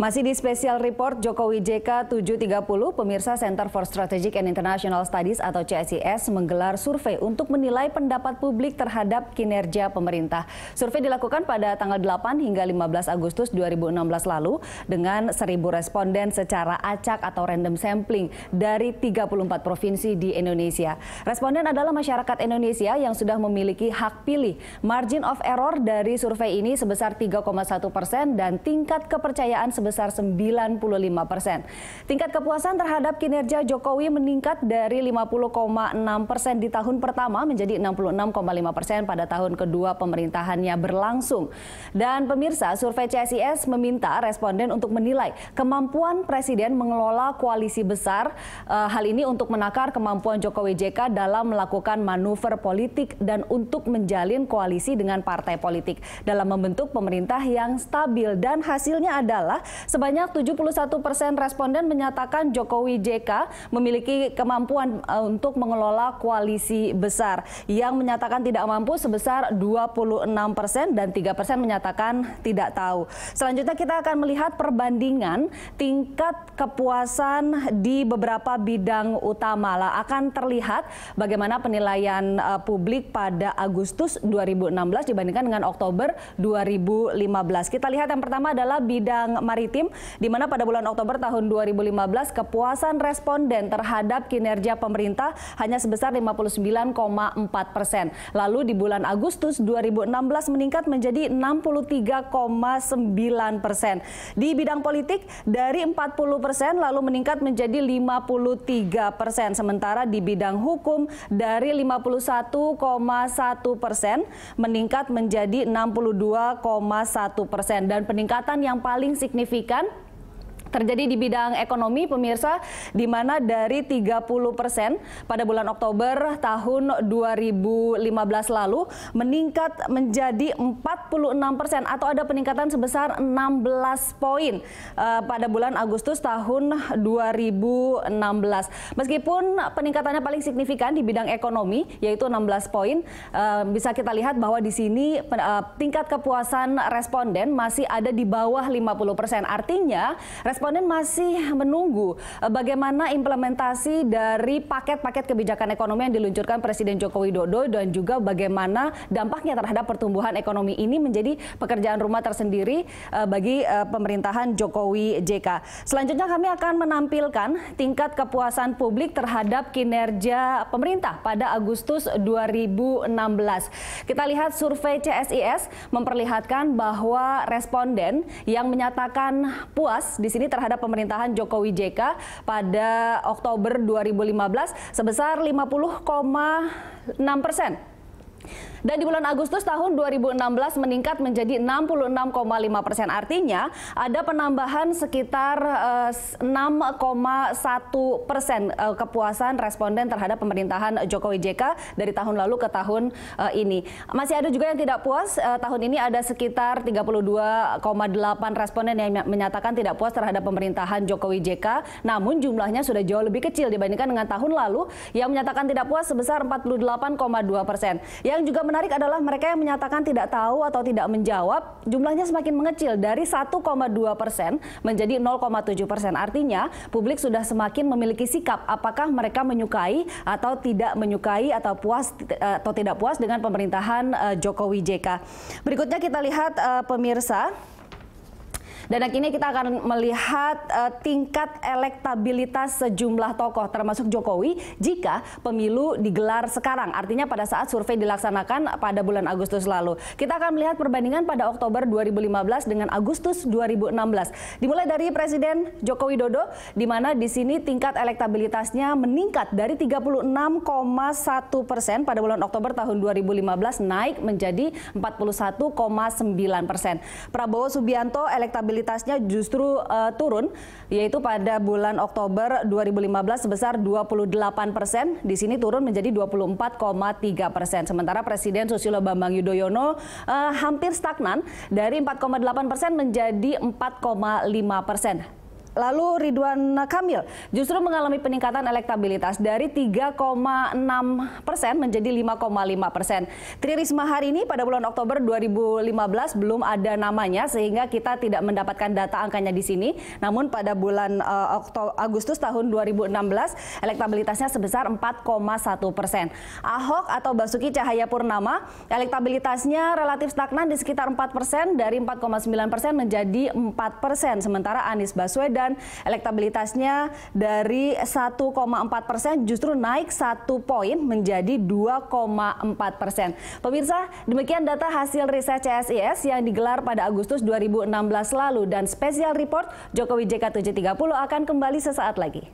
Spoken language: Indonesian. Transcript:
Masih di spesial report Jokowi JK 730, pemirsa Center for Strategic and International Studies atau CSIS menggelar survei untuk menilai pendapat publik terhadap kinerja pemerintah. Survei dilakukan pada tanggal 8 hingga 15 Agustus 2016 lalu dengan 1000 responden secara acak atau random sampling dari 34 provinsi di Indonesia. Responden adalah masyarakat Indonesia yang sudah memiliki hak pilih. Margin of error dari survei ini sebesar 3,1 persen dan tingkat kepercayaan sebesar sebesar 95 persen. Tingkat kepuasan terhadap kinerja Jokowi meningkat dari 50,6 persen di tahun pertama menjadi 66,5 persen pada tahun kedua pemerintahannya berlangsung. Dan pemirsa, survei CSIS meminta responden untuk menilai kemampuan Presiden mengelola koalisi besar. E, hal ini untuk menakar kemampuan Jokowi JK dalam melakukan manuver politik dan untuk menjalin koalisi dengan partai politik dalam membentuk pemerintah yang stabil dan hasilnya adalah Sebanyak 71 persen responden menyatakan Jokowi JK memiliki kemampuan eh, untuk mengelola koalisi besar. Yang menyatakan tidak mampu sebesar 26 persen dan 3 persen menyatakan tidak tahu. Selanjutnya kita akan melihat perbandingan tingkat kepuasan di beberapa bidang utama. Lah akan terlihat bagaimana penilaian eh, publik pada Agustus 2016 dibandingkan dengan Oktober 2015. Kita lihat yang pertama adalah bidang maritim Maritim, di mana pada bulan Oktober tahun 2015 kepuasan responden terhadap kinerja pemerintah hanya sebesar 59,4 persen. Lalu di bulan Agustus 2016 meningkat menjadi 63,9 persen. Di bidang politik dari 40 persen lalu meningkat menjadi 53 persen. Sementara di bidang hukum dari 51,1 persen meningkat menjadi 62,1 persen. Dan peningkatan yang paling signifikan significan Terjadi di bidang ekonomi pemirsa di mana dari 30% pada bulan Oktober tahun 2015 lalu meningkat menjadi 46% atau ada peningkatan sebesar 16 poin uh, pada bulan Agustus tahun 2016. Meskipun peningkatannya paling signifikan di bidang ekonomi yaitu 16 poin, uh, bisa kita lihat bahwa di sini uh, tingkat kepuasan responden masih ada di bawah 50%. Artinya respon responden masih menunggu eh, bagaimana implementasi dari paket-paket kebijakan ekonomi yang diluncurkan Presiden Joko Widodo dan juga bagaimana dampaknya terhadap pertumbuhan ekonomi ini menjadi pekerjaan rumah tersendiri eh, bagi eh, pemerintahan Jokowi JK. Selanjutnya kami akan menampilkan tingkat kepuasan publik terhadap kinerja pemerintah pada Agustus 2016. Kita lihat survei CSIS memperlihatkan bahwa responden yang menyatakan puas di sini terhadap pemerintahan Jokowi JK pada Oktober 2015 sebesar 50,6 persen. Dan di bulan Agustus tahun 2016 meningkat menjadi 66,5 persen. Artinya ada penambahan sekitar 6,1 eh, persen eh, kepuasan responden terhadap pemerintahan Jokowi JK dari tahun lalu ke tahun eh, ini. Masih ada juga yang tidak puas. Tahun ini ada sekitar 32,8 responden yang menyatakan tidak puas terhadap pemerintahan Jokowi JK. Namun jumlahnya sudah jauh lebih kecil dibandingkan dengan tahun lalu yang menyatakan tidak puas sebesar 48,2 persen. Yang juga menarik adalah mereka yang menyatakan tidak tahu atau tidak menjawab, jumlahnya semakin mengecil dari 1,2 persen menjadi 0,7 persen. Artinya publik sudah semakin memiliki sikap apakah mereka menyukai atau tidak menyukai atau puas eh, atau tidak puas dengan pemerintahan eh, Jokowi JK. Berikutnya kita lihat eh, pemirsa dan akhirnya kita akan melihat uh, tingkat elektabilitas sejumlah tokoh termasuk Jokowi jika pemilu digelar sekarang. Artinya pada saat survei dilaksanakan pada bulan Agustus lalu. Kita akan melihat perbandingan pada Oktober 2015 dengan Agustus 2016. Dimulai dari Presiden Joko Widodo di mana di sini tingkat elektabilitasnya meningkat dari 36,1 persen pada bulan Oktober tahun 2015 naik menjadi 41,9 persen. Prabowo Subianto elektabilitas produktivitasnya justru uh, turun yaitu pada bulan Oktober 2015 sebesar 28 persen. Di sini turun menjadi 24,3 persen. Sementara Presiden Susilo Bambang Yudhoyono uh, hampir stagnan dari 4,8 persen menjadi 4,5 persen. Lalu Ridwan Kamil justru mengalami peningkatan elektabilitas dari 3,6 persen menjadi 5,5 persen. Tri Risma hari ini pada bulan Oktober 2015 belum ada namanya sehingga kita tidak mendapatkan data angkanya di sini. Namun pada bulan uh, eh, Oktober, Agustus tahun 2016 elektabilitasnya sebesar 4,1 persen. Ahok atau Basuki Cahaya Purnama elektabilitasnya relatif stagnan di sekitar 4 persen dari 4,9 persen menjadi 4 persen. Sementara Anies Baswedan dan elektabilitasnya dari 1,4 persen justru naik satu poin menjadi 2,4 persen. Pemirsa, demikian data hasil riset CSIS yang digelar pada Agustus 2016 lalu dan spesial report Jokowi JK 730 akan kembali sesaat lagi.